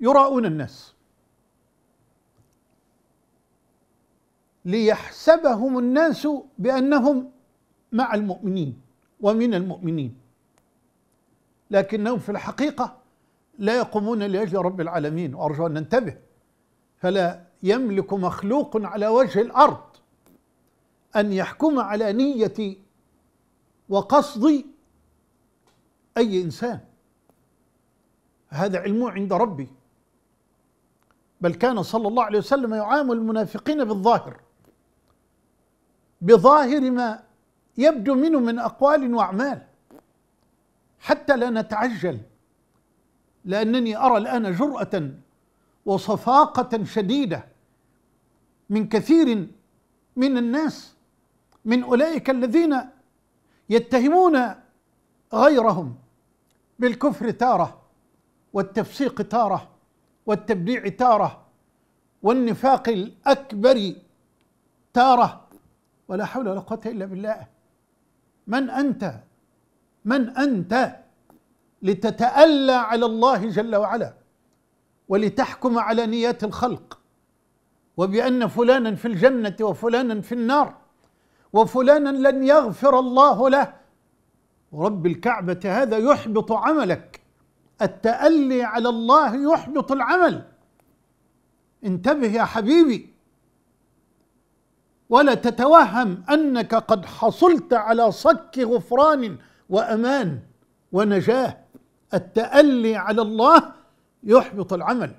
يراؤون الناس ليحسبهم الناس بانهم مع المؤمنين ومن المؤمنين لكنهم في الحقيقه لا يقومون لاجل رب العالمين وارجو ان ننتبه فلا يملك مخلوق على وجه الارض ان يحكم على نيه وقصد اي انسان هذا علمه عند ربي بل كان صلى الله عليه وسلم يعامل المنافقين بالظاهر بظاهر ما يبدو منه من اقوال واعمال حتى لا نتعجل لانني ارى الان جراه وصفاقه شديده من كثير من الناس من اولئك الذين يتهمون غيرهم بالكفر تاره والتفسيق تاره والتبديع تارة والنفاق الأكبر تارة ولا حول ولا قوة إلا بالله من أنت من أنت لتتألى على الله جل وعلا ولتحكم على نيات الخلق وبأن فلانا في الجنة وفلانا في النار وفلانا لن يغفر الله له ورب الكعبة هذا يحبط عملك التألي على الله يحبط العمل انتبه يا حبيبي ولا تتوهم انك قد حصلت على صك غفران وامان ونجاه التألي على الله يحبط العمل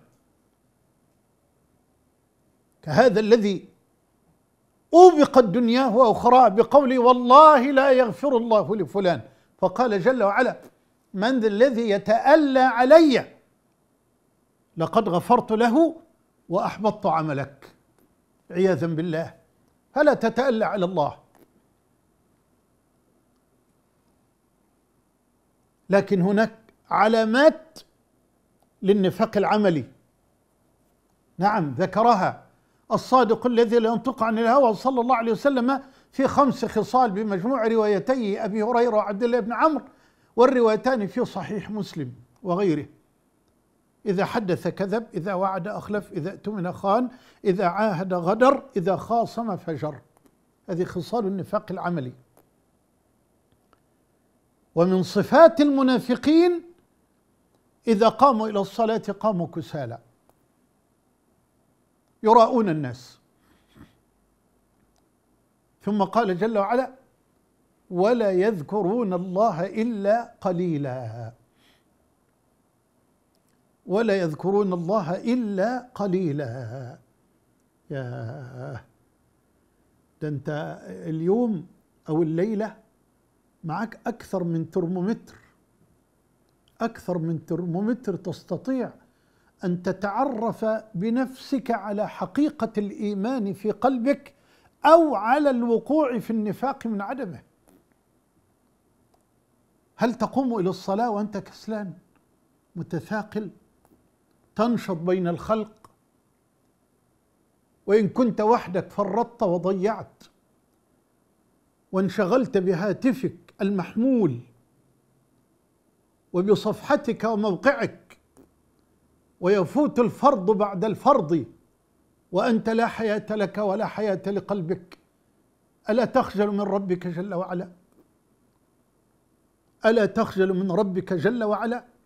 كهذا الذي أوبقت دنياه وأخراه بقوله والله لا يغفر الله لفلان فقال جل وعلا من ذا الذي يتألى علي لقد غفرت له وأحبطت عملك عياذا بالله فلا تتألى على الله لكن هناك علامات للنفاق العملي نعم ذكرها الصادق الذي لا ينطق عن الهوى صلى الله عليه وسلم في خمس خصال بمجموع روايتي ابي هريره وعبد الله بن عمرو والروايتان في صحيح مسلم وغيره إذا حدث كذب إذا وعد أخلف إذا اؤتمن خان إذا عاهد غدر إذا خاصم فجر هذه خصال النفاق العملي ومن صفات المنافقين إذا قاموا إلى الصلاة قاموا كسالى يراؤون الناس ثم قال جل وعلا ولا يذكرون الله إلا قليلا ولا يذكرون الله إلا قليلا يا ده أنت اليوم أو الليلة معك أكثر من ترمومتر أكثر من ترمومتر تستطيع أن تتعرف بنفسك على حقيقة الإيمان في قلبك أو على الوقوع في النفاق من عدمه هل تقوم إلى الصلاة وأنت كسلان متثاقل تنشط بين الخلق وإن كنت وحدك فرطت وضيعت وانشغلت بهاتفك المحمول وبصفحتك وموقعك ويفوت الفرض بعد الفرض وأنت لا حياة لك ولا حياة لقلبك ألا تخجل من ربك جل وعلا ألا تخجل من ربك جل وعلا